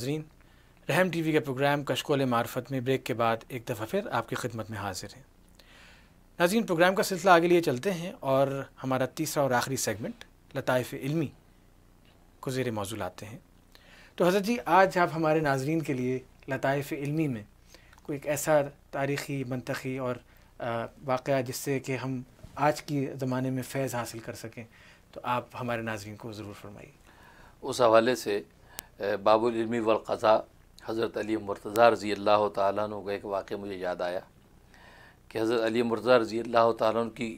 नाजरीन Raham T V के program Kashkol मार्फत में ब्रेक के बाद एक दफ़ा फिर आपकी खिदमत में हाजिर हैं नाजीन प्रोग्राम का सिलसिला आगे लिए चलते हैं और हमारा तीसरा और आखिरी सेगमेंट लताइफ इल्मी को जेर मौजू लाते हैं तो हज़रत जी आज आप हमारे नाजरन के लिए लताइफ इल्मी में कोई एक ऐसा तारीख़ी मनतखी और वाक़ जिससे कि हम आज की ज़माने में फैज़ हासिल कर सकें तो आप हमारे नाजरन को ज़रूर फरमाइए उस हवाले से बाबुलमी वलक़ा हज़रत अली मुर्तज़ा रज़ी अल्लाह तुम का एक वाक़ मुझे याद आया कि हज़रत अली मुर्तज़ा रज़ी अल्लाह तुम की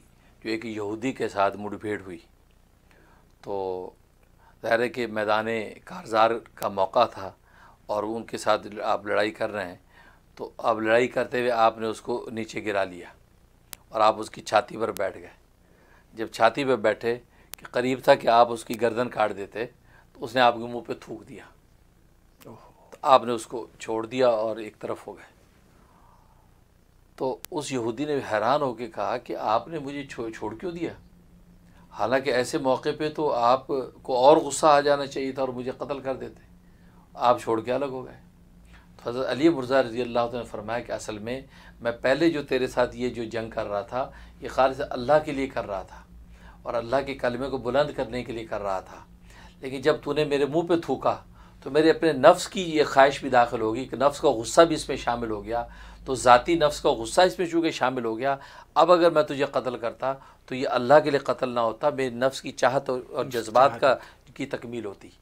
जो एक यहूदी के साथ मुठभेड़ हुई तो ज़ाहिर के मैदान कारजार का मौका था और उनके साथ आप लड़ाई कर रहे हैं तो आप लड़ाई करते हुए आपने उसको नीचे गिरा लिया और आप उसकी छाती पर बैठ गए जब छाती पर बैठे कि करीब था कि आप उसकी गर्दन काट देते उसने आपके मुंह पे थूक दिया तो आपने उसको छोड़ दिया और एक तरफ हो गए तो उस यहूदी ने हैरान होकर कहा कि आपने मुझे छो, छोड़ क्यों दिया हालांकि ऐसे मौके पे तो आप को और गुस्सा आ जाना चाहिए था और मुझे कत्ल कर देते आप छोड़ के अलग हो गए तो हज़रत अली मुर्जा रजी अल्लाह ने फरमाया कि असल में मैं पहले जो तेरे साथ ये जो जंग कर रहा था ये खालिश अल्लाह के लिए कर रहा था और अल्लाह के कलमे को बुलंद करने के लिए कर रहा था लेकिन जब तूने मेरे मुंह पे थूका तो मेरे अपने नफ्स की ये ख्वाहिश भी दाखिल होगी कि नफ्स का गुस्सा भी इसमें शामिल हो गया तो ज़ाती नफ्स का गुस्सा इसमें चूँकि शामिल हो गया अब अगर मैं तुझे कत्ल करता तो ये अल्लाह के लिए कत्ल ना होता मेरे नफ्स की चाहत और जज्बात का की तकमील होती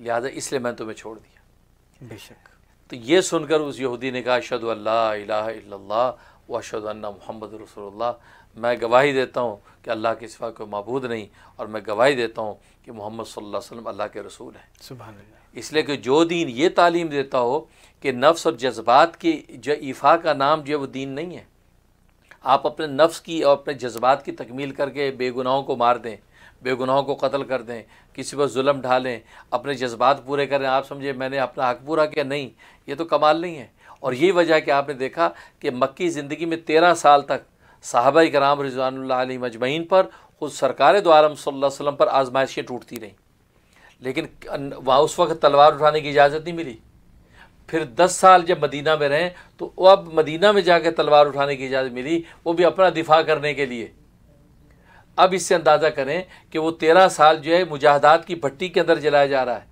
लिहाजा इसलिए मैंने तुम्हें छोड़ दिया बेशक तो ये सुनकर उस यहूदी ने कहा अशद अल्लाह वशदन्ना मोहम्मद रसोल्ला मैं गवाही देता हूँ कि अल्लाह के सिवा कोई मबूद नहीं और मैं गवाही देता हूँ कि मोहम्मद सल्ला अल्लाह के रसूल हैं सुबह इसलिए कि जो दीन ये तालीम देता हो कि नफ्स और जज्बात की जो ईफ़ा का नाम जो है वो दीन नहीं है आप अपने नफ्स की और अपने जज्बात की तकमील करके बेगुनाहों को मार दें बेगुनाहों को कत्ल कर दें किसी पर म ढालें अपने जज्बात पूरे करें आप समझे मैंने अपना हक पूरा किया नहीं ये तो कमाल नहीं है और ये वजह कि आपने देखा कि मक्की ज़िंदगी में तेरह साल तक साहबा कराम रजवानल्ला मजमैन पर खुद सरकार द्वारा सल्ला वसम पर आजमाइशें टूटती रहीं लेकिन वहाँ उस वक्त तलवार उठाने की इजाज़त नहीं मिली फिर दस साल जब मदीना में रहें तो अब मदीना में जाकर तलवार उठाने की इजाज़त मिली वो भी अपना दिफा करने के लिए अब इससे अंदाज़ा करें कि वो तेरह साल जो है मुजाहदात की भट्टी के अंदर जलाया जा रहा है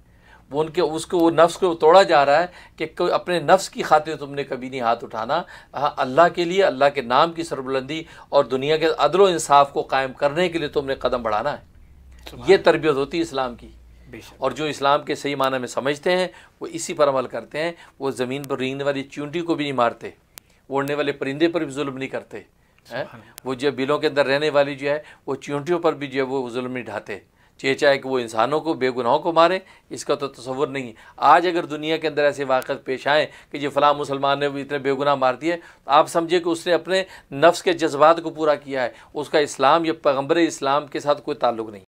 वो उनके उसको वो नफ्स को तोड़ा जा रहा है कि अपने नफ्स की खातिर तुमने कभी नहीं हाथ उठाना हाँ अल्लाह के लिए अल्लाह के नाम की सरबुलंदी और दुनिया के अदल इंसाफ को कायम करने के लिए तुमने कदम बढ़ाना है ये तरबियत होती है इस्लाम की और जो इस्लाम के सही माना में समझते हैं वो इसी पर अमल करते हैं वो ज़मीन पर रेंगने वाली चूंटी को भी नहीं मारते उड़ने वाले परिंदे पर भी जुल्म नहीं करते हैं वो जो बिलों के अंदर रहने वाली जो है वो चूंटियों पर भी जो है वो जुल्म नहीं ढाते ये चाहे कि वो इंसानों को बेगुनाहों को मारें इसका तो तस्वुर नहीं है आज अगर दुनिया के अंदर ऐसे वाक़ पेश आएँ कि जो फ़लाँ मुसलमान ने भी इतने बेगुनाह मार दिए तो आप समझिए कि उसने अपने नफ्स के जज्बात को पूरा किया है उसका इस्लाम या पैगम्बर इस्लाम के साथ कोई ताल्लुक नहीं